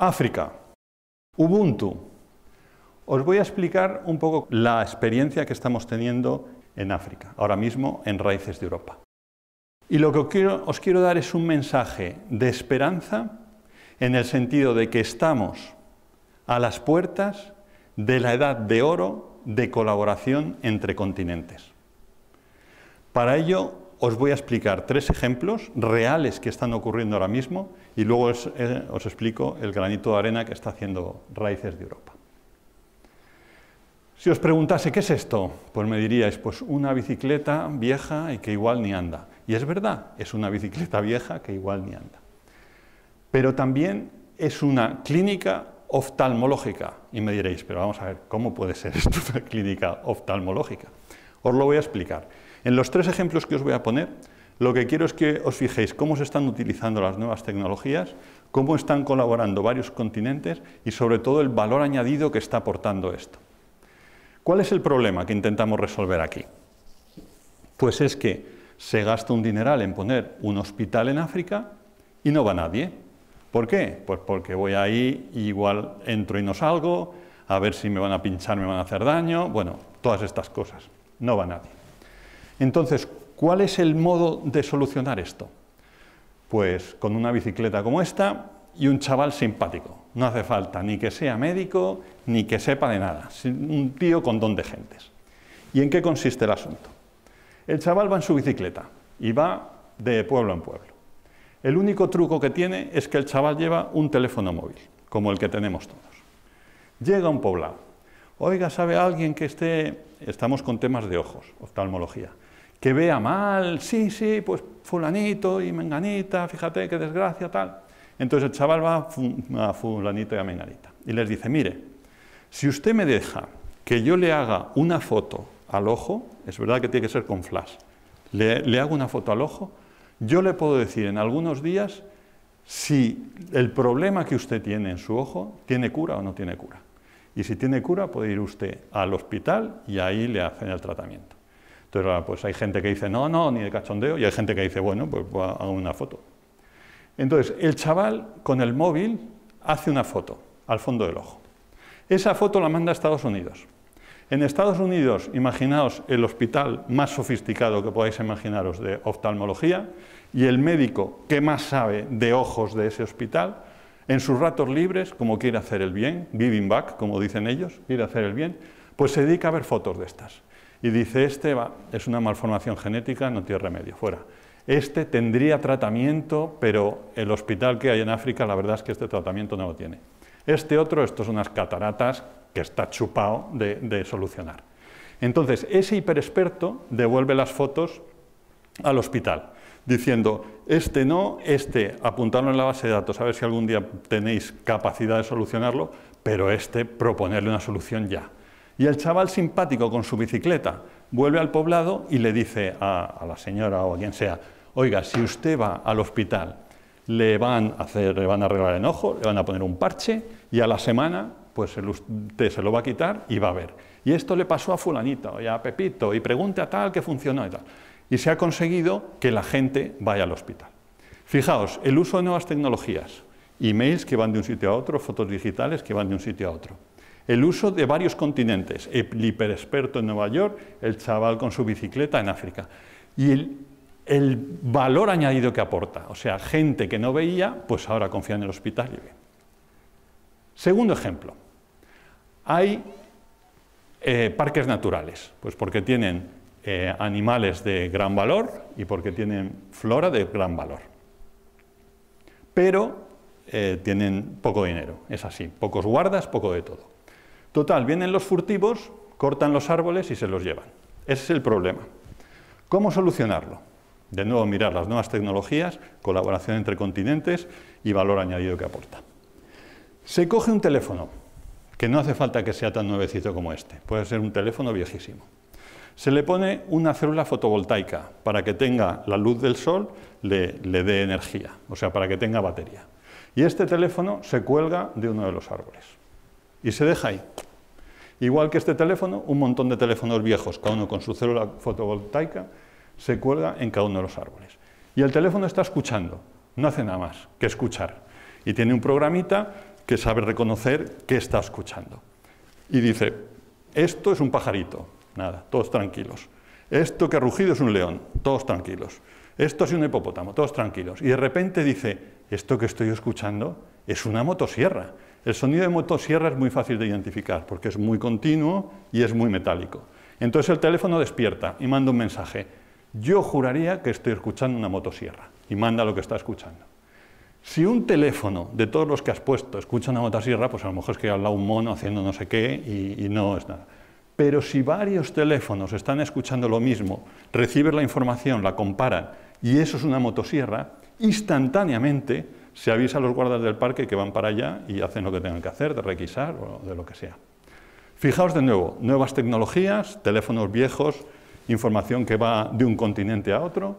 África, Ubuntu. Os voy a explicar un poco la experiencia que estamos teniendo en África, ahora mismo en Raíces de Europa. Y lo que os quiero, os quiero dar es un mensaje de esperanza en el sentido de que estamos a las puertas de la edad de oro de colaboración entre continentes. Para ello os voy a explicar tres ejemplos reales que están ocurriendo ahora mismo y luego eh, os, explico el granito de arena que está haciendo Raíces de Europa. Si os preguntase, ¿qué es esto? Pues me diríais, pues una bicicleta vieja y que igual ni anda. Y es verdad, es una bicicleta vieja que igual ni anda. Pero también es una clínica oftalmológica. Y me diréis, pero vamos a ver, ¿cómo puede ser esto una clínica oftalmológica? Os lo voy a explicar. En los tres ejemplos que os voy a poner, lo que quiero es que os fijéis cómo se están utilizando las nuevas tecnologías, cómo están colaborando varios continentes y sobre todo el valor añadido que está aportando esto. ¿Cuál es el problema que intentamos resolver aquí? Pues es que se gasta un dineral en poner un hospital en África y no va nadie. ¿Por qué? Pues porque voy ahí, igual entro y no salgo, a ver si me van a pinchar, me van a hacer daño, bueno, todas estas cosas. No va nadie. Entonces, ¿cuál es el modo de solucionar esto? Pues con una bicicleta como esta y un chaval simpático. No hace falta ni que sea médico ni que sepa de nada. Un tío con don de gentes. ¿Y en qué consiste el asunto? El chaval va en su bicicleta y va de pueblo en pueblo. El único truco que tiene es que el chaval lleva un teléfono móvil, como el que tenemos todos. Llega a un poblado. Oiga, ¿sabe alguien que esté... Estamos con temas de ojos, oftalmología que vea mal, sí, sí, pues fulanito y menganita, fíjate qué desgracia, tal. Entonces el chaval va a fulanito y a menganita y les dice, mire, si usted me deja que yo le haga una foto al ojo, es verdad que tiene que ser con flash, le, le hago una foto al ojo, yo le puedo decir en algunos días si el problema que usted tiene en su ojo tiene cura o no tiene cura. Y si tiene cura, puede ir usted al hospital y ahí le hacen el tratamiento. Entonces, pues hay gente que dice, no, no, ni de cachondeo, y hay gente que dice, bueno, pues hago una foto. Entonces, el chaval con el móvil hace una foto al fondo del ojo. Esa foto la manda a Estados Unidos. En Estados Unidos, imaginaos el hospital más sofisticado que podáis imaginaros de oftalmología y el médico que más sabe de ojos de ese hospital, en sus ratos libres, como quiere hacer el bien, giving back, como dicen ellos, quiere hacer el bien, pues se dedica a ver fotos de estas y dice, este va, es una malformación genética, no tiene remedio, fuera. Este tendría tratamiento, pero el hospital que hay en África, la verdad es que este tratamiento no lo tiene. Este otro, esto son unas cataratas que está chupado de, de solucionar. Entonces, ese hiperexperto devuelve las fotos al hospital, diciendo, este no, este, apuntarlo en la base de datos, a ver si algún día tenéis capacidad de solucionarlo, pero este, proponerle una solución ya. Y el chaval simpático con su bicicleta vuelve al poblado y le dice a, la señora o a quien sea, oiga, si usted va al hospital, le van a, hacer, le van a arreglar el ojo, le van a poner un parche y a la semana pues usted se lo va a quitar y va a ver. Y esto le pasó a fulanito y a Pepito y pregunte a tal que funcionó y tal. Y se ha conseguido que la gente vaya al hospital. Fijaos, el uso de nuevas tecnologías, emails que van de un sitio a otro, fotos digitales que van de un sitio a otro el uso de varios continentes, el hiperexperto en Nueva York, el chaval con su bicicleta en África. Y el, valor añadido que aporta, o sea, gente que no veía, pues ahora confía en el hospital y ve. Segundo ejemplo, hay eh, parques naturales, pues porque tienen eh, animales de gran valor y porque tienen flora de gran valor. Pero eh, tienen poco dinero, es así, pocos guardas, poco de todo. Total, vienen los furtivos, cortan los árboles y se los llevan. Ese es el problema. ¿Cómo solucionarlo? De nuevo, mirar las nuevas tecnologías, colaboración entre continentes y valor añadido que aporta. Se coge un teléfono, que no hace falta que sea tan nuevecito como este, puede ser un teléfono viejísimo. Se le pone una célula fotovoltaica para que tenga la luz del sol, le, le dé energía, o sea, para que tenga batería. Y este teléfono se cuelga de uno de los árboles y se deja ahí. Igual que este teléfono, un montón de teléfonos viejos, cada uno con su célula fotovoltaica, se cuelga en cada uno de los árboles. Y el teléfono está escuchando, no hace nada más que escuchar. Y tiene un programita que sabe reconocer qué está escuchando. Y dice, esto es un pajarito, nada, todos tranquilos. Esto que ha rugido es un león, todos tranquilos. Esto es un hipopótamo, todos tranquilos. Y de repente dice, esto que estoy escuchando es una motosierra. El sonido de motosierra es muy fácil de identificar porque es muy continuo y es muy metálico. Entonces el teléfono despierta y manda un mensaje. Yo juraría que estoy escuchando una motosierra y manda lo que está escuchando. Si un teléfono de todos los que has puesto escucha una motosierra, pues a lo mejor es que habla un mono haciendo no sé qué y, no es nada. Pero si varios teléfonos están escuchando lo mismo, reciben la información, la comparan y eso es una motosierra, instantáneamente se avisa a los guardas del parque que van para allá y hacen lo que tengan que hacer, de requisar o de lo que sea. Fijaos de nuevo, nuevas tecnologías, teléfonos viejos, información que va de un continente a otro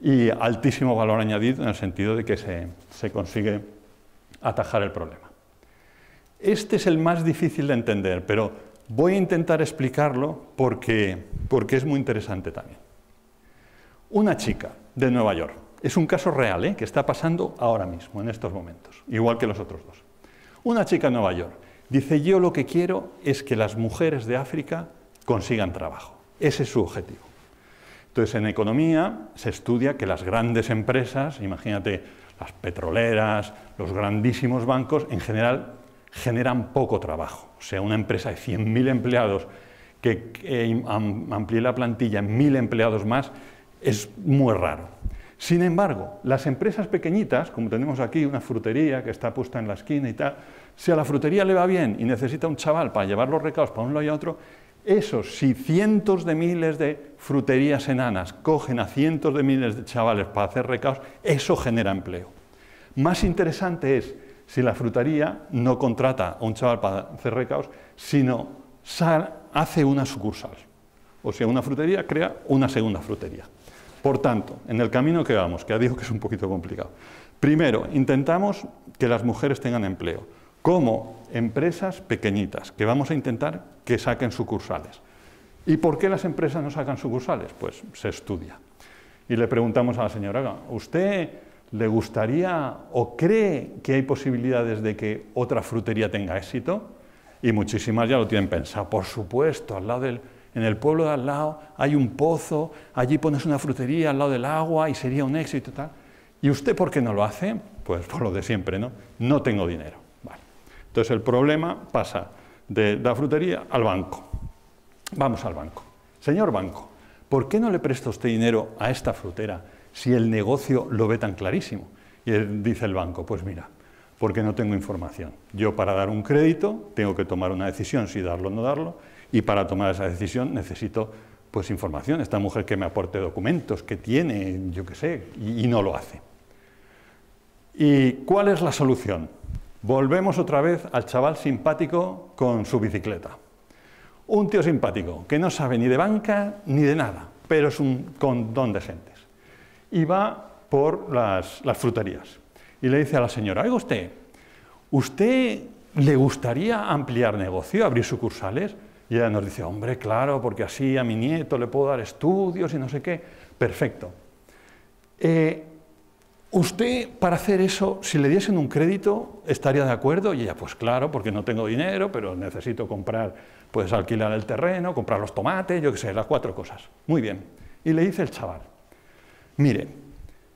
y altísimo valor añadido en el sentido de que se, consigue atajar el problema. Este es el más difícil de entender, pero voy a intentar explicarlo porque es muy interesante también. Una chica de Nueva York es un caso real, ¿eh? que está pasando ahora mismo, en estos momentos, igual que los otros dos. Una chica en Nueva York dice, yo lo que quiero es que las mujeres de África consigan trabajo. Ese es su objetivo. Entonces, en economía se estudia que las grandes empresas, imagínate las petroleras, los grandísimos bancos, en general generan poco trabajo. O sea, una empresa de 100.000 empleados que amplíe la plantilla en 1.000 empleados más es muy raro. Sin embargo, las empresas pequeñitas, como tenemos aquí una frutería que está puesta en la esquina y tal, si a la frutería le va bien y necesita un chaval para llevar los recados para un lado y otro, esos, si cientos de miles de fruterías enanas cogen a cientos de miles de chavales para hacer recados, eso genera empleo. Más interesante es si la frutería no contrata a un chaval para hacer recados, sino hace una sucursal. O sea, una frutería crea una segunda frutería. Por tanto, en el camino que vamos, que ha dicho que es un poquito complicado. Primero, intentamos que las mujeres tengan empleo, como empresas pequeñitas, que vamos a intentar que saquen sucursales. ¿Y por qué las empresas no sacan sucursales? Pues se estudia. Y le preguntamos a la señora, ¿usted le gustaría o cree que hay posibilidades de que otra frutería tenga éxito? Y muchísimas ya lo tienen pensado, por supuesto, al lado del en el pueblo de al lado hay un pozo, allí pones una frutería al lado del agua y sería un éxito tal. ¿Y usted por qué no lo hace? Pues por lo de siempre, ¿no? No tengo dinero. Vale. Entonces el problema pasa de la frutería al banco. Vamos al banco. Señor banco, ¿por qué no le presta usted dinero a esta frutera si el negocio lo ve tan clarísimo? Y dice el banco, pues mira, porque no tengo información. Yo para dar un crédito tengo que tomar una decisión si darlo o no darlo y para tomar esa decisión necesito pues información, esta mujer que me aporte documentos, que tiene, yo qué sé, y, no lo hace. ¿Y cuál es la solución? Volvemos otra vez al chaval simpático con su bicicleta. Un tío simpático que no sabe ni de banca ni de nada, pero es un condón de gentes. Y va por las, las fruterías y le dice a la señora, oiga usted, ¿usted le gustaría ampliar negocio, abrir sucursales? Y ella nos dice, hombre, claro, porque así a mi nieto le puedo dar estudios y no sé qué. Perfecto. Eh, usted, para hacer eso, si le diesen un crédito, ¿estaría de acuerdo? Y ella, pues claro, porque no tengo dinero, pero necesito comprar, pues alquilar el terreno, comprar los tomates, yo qué sé, las cuatro cosas. Muy bien. Y le dice el chaval, mire,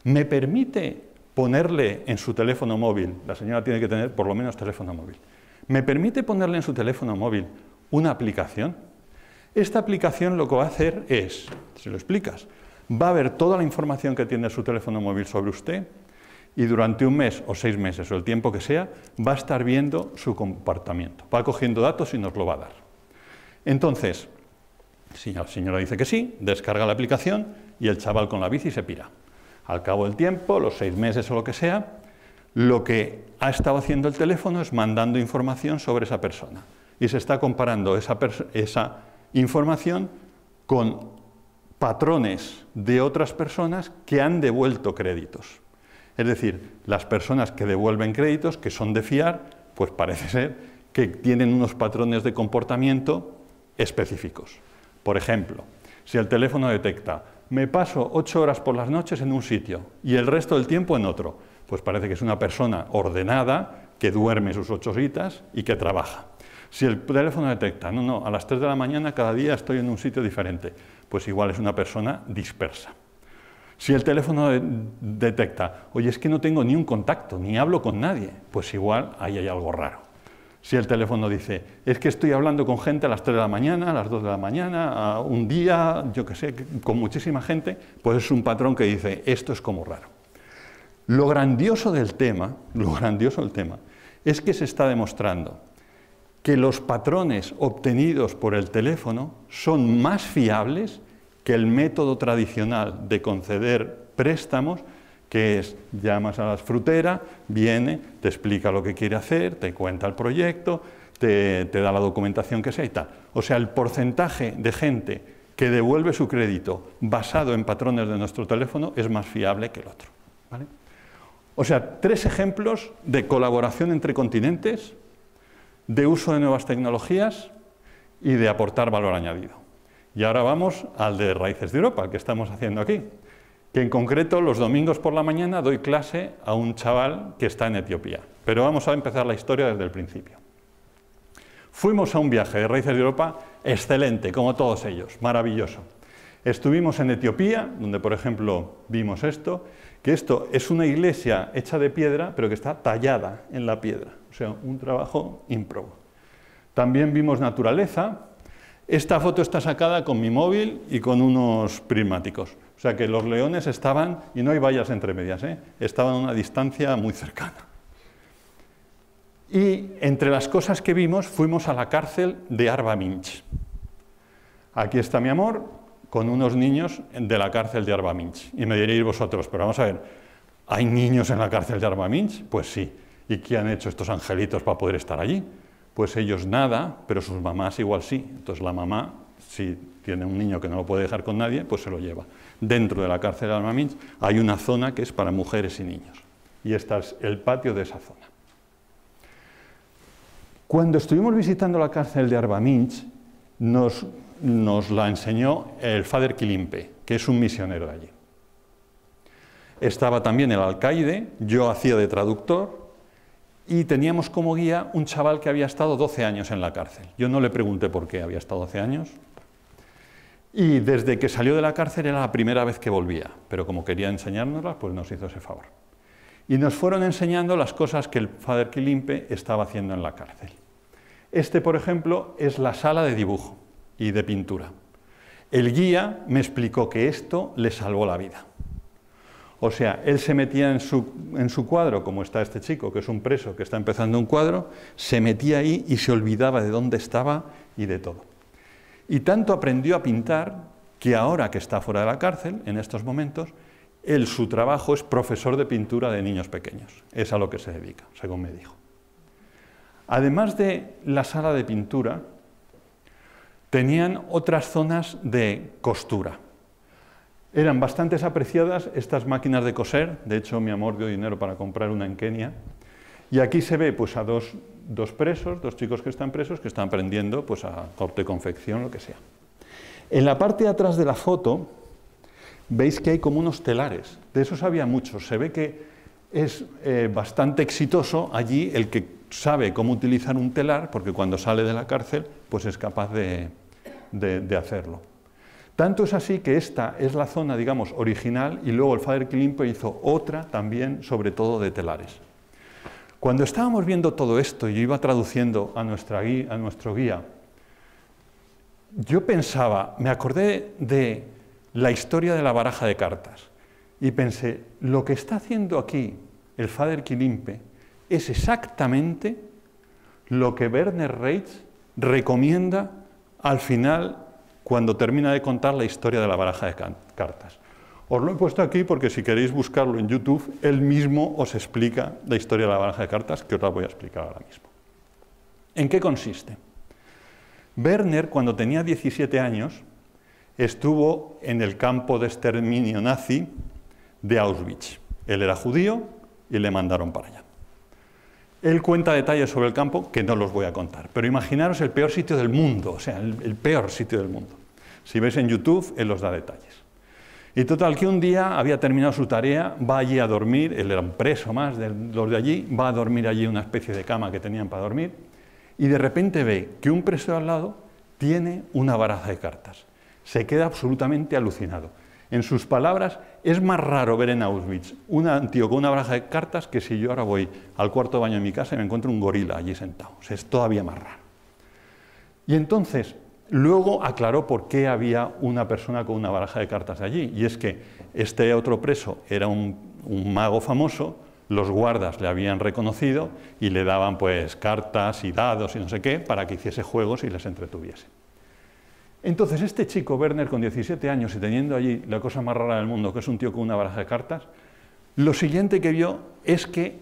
¿me permite ponerle en su teléfono móvil, la señora tiene que tener por lo menos teléfono móvil, ¿me permite ponerle en su teléfono móvil una aplicación. Esta aplicación lo que va a hacer es, si lo explicas, va a ver toda la información que tiene su teléfono móvil sobre usted y durante un mes o seis meses o el tiempo que sea, va a estar viendo su comportamiento. Va cogiendo datos y nos lo va a dar. Entonces, si la señora dice que sí, descarga la aplicación y el chaval con la bici se pira. Al cabo del tiempo, los seis meses o lo que sea, lo que ha estado haciendo el teléfono es mandando información sobre esa persona y se está comparando esa, información con patrones de otras personas que han devuelto créditos. Es decir, las personas que devuelven créditos, que son de fiar, pues parece ser que tienen unos patrones de comportamiento específicos. Por ejemplo, si el teléfono detecta, me paso ocho horas por las noches en un sitio y el resto del tiempo en otro, pues parece que es una persona ordenada que duerme sus ocho horitas y que trabaja. Si el teléfono detecta, no, no, a las 3 de la mañana cada día estoy en un sitio diferente, pues igual es una persona dispersa. Si el teléfono detecta, oye, es que no tengo ni un contacto, ni hablo con nadie, pues igual ahí hay algo raro. Si el teléfono dice, es que estoy hablando con gente a las 3 de la mañana, a las 2 de la mañana, a un día, yo qué sé, con muchísima gente, pues es un patrón que dice, esto es como raro. Lo grandioso del tema, lo grandioso del tema, es que se está demostrando que los patrones obtenidos por el teléfono son más fiables que el método tradicional de conceder préstamos, que es llamas a la frutera, viene, te explica lo que quiere hacer, te cuenta el proyecto, te, da la documentación que sea y tal. O sea, el porcentaje de gente que devuelve su crédito basado en patrones de nuestro teléfono es más fiable que el otro. O sea, tres ejemplos de colaboración entre continentes de uso de nuevas tecnologías y de aportar valor añadido. Y ahora vamos al de Raíces de Europa, que estamos haciendo aquí, que en concreto los domingos por la mañana doy clase a un chaval que está en Etiopía. Pero vamos a empezar la historia desde el principio. Fuimos a un viaje de Raíces de Europa excelente, como todos ellos, maravilloso. Estuvimos en Etiopía, donde por ejemplo vimos esto, que esto es una iglesia hecha de piedra, pero que está tallada en la piedra. O sea, un trabajo ímprobo. También vimos naturaleza. Esta foto está sacada con mi móvil y con unos prismáticos. O sea que los leones estaban, y no hay vallas entre medias, ¿eh? estaban a una distancia muy cercana. Y entre las cosas que vimos, fuimos a la cárcel de Arba Minch. Aquí está mi amor, con unos niños de la cárcel de Arbaminch. Y me diréis vosotros, pero vamos a ver, ¿hay niños en la cárcel de Arbaminch? Pues sí. ¿Y qué han hecho estos angelitos para poder estar allí? Pues ellos nada, pero sus mamás igual sí. Entonces la mamá, si tiene un niño que no lo puede dejar con nadie, pues se lo lleva. Dentro de la cárcel de Arbaminch hay una zona que es para mujeres y niños. Y este es el patio de esa zona. Cuando estuvimos visitando la cárcel de Arbaminch, nos nos la enseñó el Fader Kilimpe que es un misionero de allí. Estaba también el alcaide, yo hacía de traductor y teníamos como guía un chaval que había estado 12 años en la cárcel. Yo no le pregunté por qué había estado 12 años. Y desde que salió de la cárcel era la primera vez que volvía, pero como quería enseñárnoslas, pues nos hizo ese favor. Y nos fueron enseñando las cosas que el Fader Kilimpe estaba haciendo en la cárcel. Este, por ejemplo, es la sala de dibujo y de pintura. El guía me explicó que esto le salvó la vida. O sea, él se metía en su, cuadro, como está este chico, que es un preso que está empezando un cuadro, se metía ahí y se olvidaba de dónde estaba y de todo. Y tanto aprendió a pintar que ahora que está fuera de la cárcel, en estos momentos, él su trabajo es profesor de pintura de niños pequeños. Es a lo que se dedica, según me dijo. Además de la sala de pintura, tenían otras zonas de costura. Eran bastante apreciadas estas máquinas de coser, de hecho mi amor dio dinero para comprar una en Kenia, y aquí se ve pues, a dos, presos, dos chicos que están presos, que están aprendiendo pues, a corte, confección, lo que sea. En la parte de atrás de la foto veis que hay como unos telares, de eso sabía muchos, se ve que es eh, bastante exitoso allí el que sabe cómo utilizar un telar, porque cuando sale de la cárcel pues es capaz de, de, hacerlo. Tanto es así que esta es la zona, digamos, original y luego el Father Klimpe hizo otra también, sobre todo de telares. Cuando estábamos viendo todo esto y yo iba traduciendo a, a nuestro guía, yo pensaba, me acordé de la historia de la baraja de cartas y pensé, lo que está haciendo aquí el Father Quilimpe es exactamente lo que Werner Reitz recomienda al final cuando termina de contar la historia de la baraja de cartas. Os lo he puesto aquí porque si queréis buscarlo en YouTube, él mismo os explica la historia de la baraja de cartas, que os la voy a explicar ahora mismo. ¿En qué consiste? Werner, cuando tenía 17 años, estuvo en el campo de exterminio nazi de Auschwitz. Él era judío y le mandaron para allá. Él cuenta detalles sobre el campo que no los voy a contar, pero imaginaros el peor sitio del mundo, o sea, el, peor sitio del mundo. Si ves en YouTube, él los da detalles. Y total, que un día había terminado su tarea, va allí a dormir, él era un preso más de los de allí, va a dormir allí una especie de cama que tenían para dormir, y de repente ve que un preso al lado tiene una baraja de cartas. Se queda absolutamente alucinado en sus palabras, es más raro ver en Auschwitz un tío con una baraja de cartas que si yo ahora voy al cuarto baño de mi casa y me encuentro un gorila allí sentado. O es todavía más raro. Y entonces, luego aclaró por qué había una persona con una baraja de cartas allí. Y es que este otro preso era un, un mago famoso, los guardas le habían reconocido y le daban pues cartas y dados y no sé qué para que hiciese juegos y les entretuviese. Entonces, este chico, Werner, con 17 años y teniendo allí la cosa más rara del mundo, que es un tío con una baraja de cartas, lo siguiente que vio es que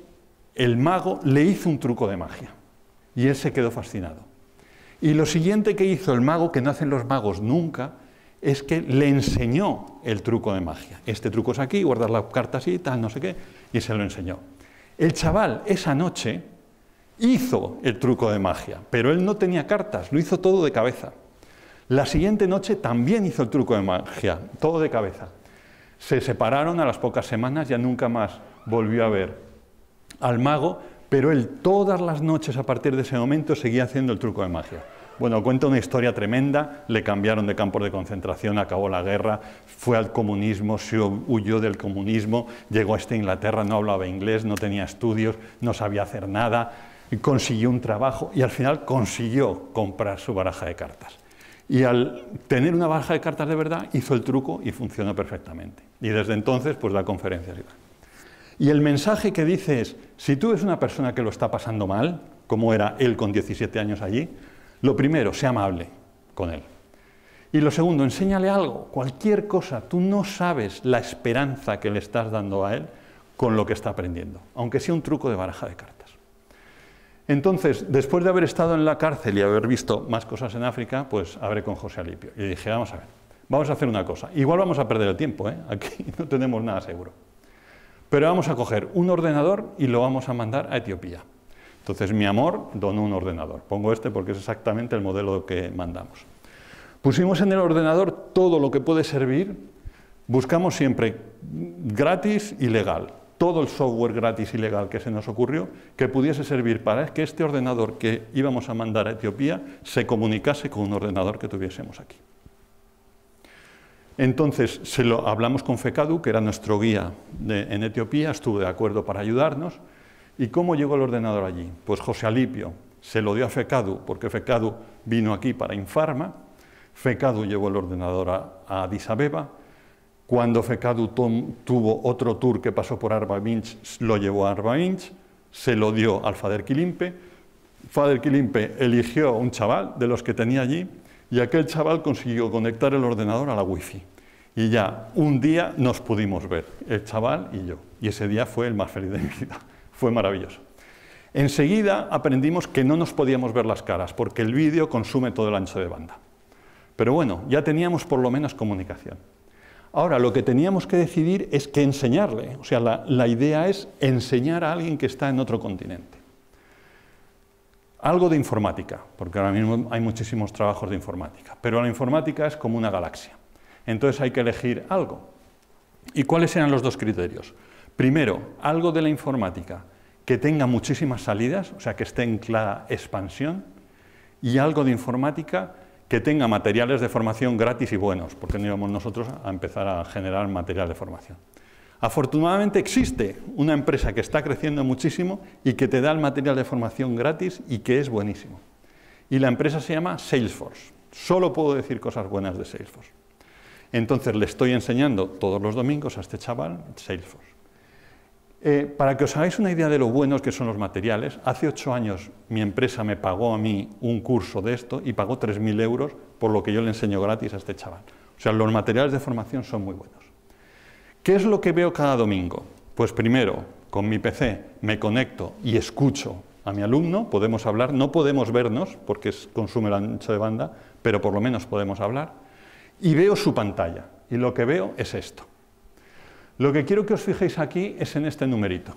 el mago le hizo un truco de magia. Y él se quedó fascinado. Y lo siguiente que hizo el mago, que no hacen los magos nunca, es que le enseñó el truco de magia. Este truco es aquí, guardar la carta así, tal, no sé qué, y se lo enseñó. El chaval esa noche hizo el truco de magia, pero él no tenía cartas, lo hizo todo de cabeza. La siguiente noche también hizo el truco de magia, todo de cabeza. Se separaron a las pocas semanas, ya nunca más volvió a ver al mago, pero él todas las noches a partir de ese momento seguía haciendo el truco de magia. Bueno, cuenta una historia tremenda, le cambiaron de campos de concentración, acabó la guerra, fue al comunismo, se huyó del comunismo, llegó a esta Inglaterra, no hablaba inglés, no tenía estudios, no sabía hacer nada, consiguió un trabajo y al final consiguió comprar su baraja de cartas. Y al tener una baraja de cartas de verdad, hizo el truco y funcionó perfectamente. Y desde entonces, pues da conferencias. Y el mensaje que dice es, si tú eres una persona que lo está pasando mal, como era él con 17 años allí, lo primero, sea amable con él. Y lo segundo, enséñale algo, cualquier cosa. Tú no sabes la esperanza que le estás dando a él con lo que está aprendiendo, aunque sea un truco de baraja de cartas. Entonces, después de haber estado en la cárcel y haber visto más cosas en África, pues hablé con José Alipio y dije, vamos a ver, vamos a hacer una cosa. Igual vamos a perder el tiempo, ¿eh? aquí no tenemos nada seguro. Pero vamos a coger un ordenador y lo vamos a mandar a Etiopía. Entonces, mi amor donó un ordenador. Pongo este porque es exactamente el modelo que mandamos. Pusimos en el ordenador todo lo que puede servir. Buscamos siempre gratis y legal todo el software gratis ilegal que se nos ocurrió que pudiese servir para que este ordenador que íbamos a mandar a Etiopía se comunicase con un ordenador que tuviésemos aquí. Entonces se lo hablamos con FECADU, que era nuestro guía en Etiopía, estuvo de acuerdo para ayudarnos. ¿Y cómo llegó el ordenador allí? Pues José Alipio se lo dio a FECADU, porque FECADU vino aquí para Infarma. FECADU llevó el ordenador a, a Addis Abeba cuando Fekadu tuvo otro tour que pasó por Arba Minch, lo llevó a Arba Minch, se lo dio al Fader Kilimpe. Fader Kilimpe eligió a un chaval de los que tenía allí y aquel chaval consiguió conectar el ordenador a la wifi. Y ya un día nos pudimos ver, el chaval y yo. Y ese día fue el más feliz de mi vida. Fue maravilloso. Enseguida aprendimos que no nos podíamos ver las caras porque el vídeo consume todo el ancho de banda. Pero bueno, ya teníamos por lo menos comunicación. Ahora, lo que teníamos que decidir es qué enseñarle. O sea, la, idea es enseñar a alguien que está en otro continente. Algo de informática, porque ahora mismo hay muchísimos trabajos de informática, pero la informática es como una galaxia. Entonces hay que elegir algo. ¿Y cuáles eran los dos criterios? Primero, algo de la informática que tenga muchísimas salidas, o sea, que esté en clara expansión, y algo de informática que tenga materiales de formación gratis y buenos, porque no íbamos nosotros a empezar a generar material de formación. Afortunadamente existe una empresa que está creciendo muchísimo y que te da el material de formación gratis y que es buenísimo. Y la empresa se llama Salesforce. Solo puedo decir cosas buenas de Salesforce. Entonces le estoy enseñando todos los domingos a este chaval Salesforce. Eh, para que os hagáis una idea de lo buenos que son los materiales, hace ocho años mi empresa me pagó a mí un curso de esto y pagó 3.000 euros por lo que yo le enseño gratis a este chaval. O sea, los materiales de formación son muy buenos. ¿Qué es lo que veo cada domingo? Pues primero, con mi PC me conecto y escucho a mi alumno, podemos hablar, no podemos vernos porque consume la ancho de banda, pero por lo menos podemos hablar, y veo su pantalla. Y lo que veo es esto. Lo que quiero que os fijéis aquí es en este numerito.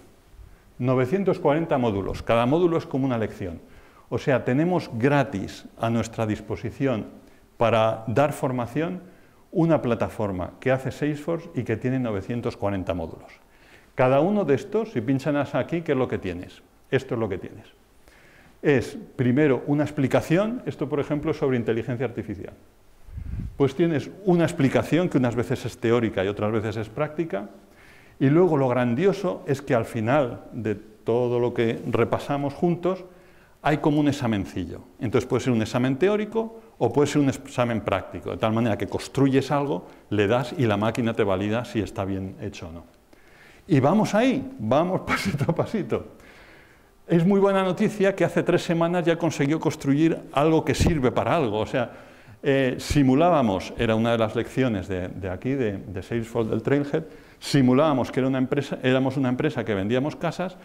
940 módulos. Cada módulo es como una lección. O sea, tenemos gratis a nuestra disposición para dar formación una plataforma que hace Salesforce y que tiene 940 módulos. Cada uno de estos, si pinchas aquí, ¿qué es lo que tienes? Esto es lo que tienes. Es, primero, una explicación, esto por ejemplo es sobre inteligencia artificial pues tienes una explicación que unas veces es teórica y otras veces es práctica, y luego lo grandioso es que al final de todo lo que repasamos juntos hay como un examencillo. Entonces puede ser un examen teórico o puede ser un examen práctico, de tal manera que construyes algo, le das y la máquina te valida si está bien hecho o no. Y vamos ahí, vamos pasito a pasito. Es muy buena noticia que hace tres semanas ya consiguió construir algo que sirve para algo. O sea, eh, simulábamos, era una de las lecciones de, aquí, de, Salesforce del Trailhead, simulábamos que era una empresa, éramos una empresa que vendíamos casas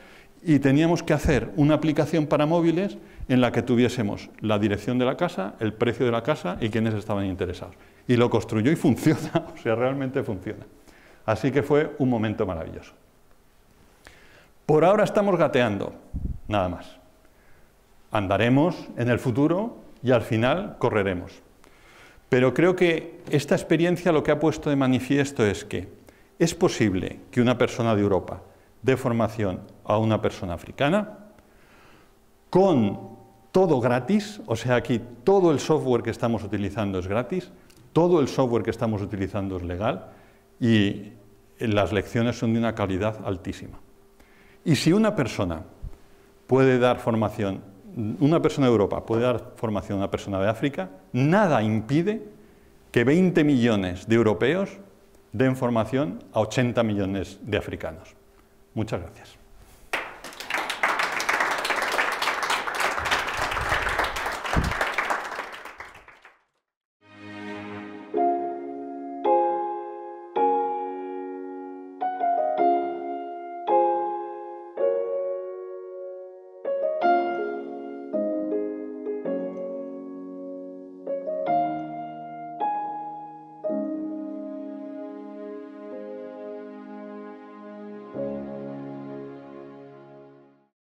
y teníamos que hacer una aplicación para móviles en la que tuviésemos la dirección de la casa, el precio de la casa y quiénes estaban interesados. Y lo construyó y funciona, o sea, realmente funciona. Así que fue un momento maravilloso. Por ahora estamos gateando, nada más. Andaremos en el futuro y al final correremos. Pero creo que esta experiencia lo que ha puesto de manifiesto es que es posible que una persona de Europa dé formación a una persona africana con todo gratis, o sea, aquí todo el software que estamos utilizando es gratis, todo el software que estamos utilizando es legal y las lecciones son de una calidad altísima. Y si una persona puede dar formación una persona de Europa puede dar formación a una persona de África, nada impide que 20 millones de europeos den formación a 80 millones de africanos. Muchas gracias.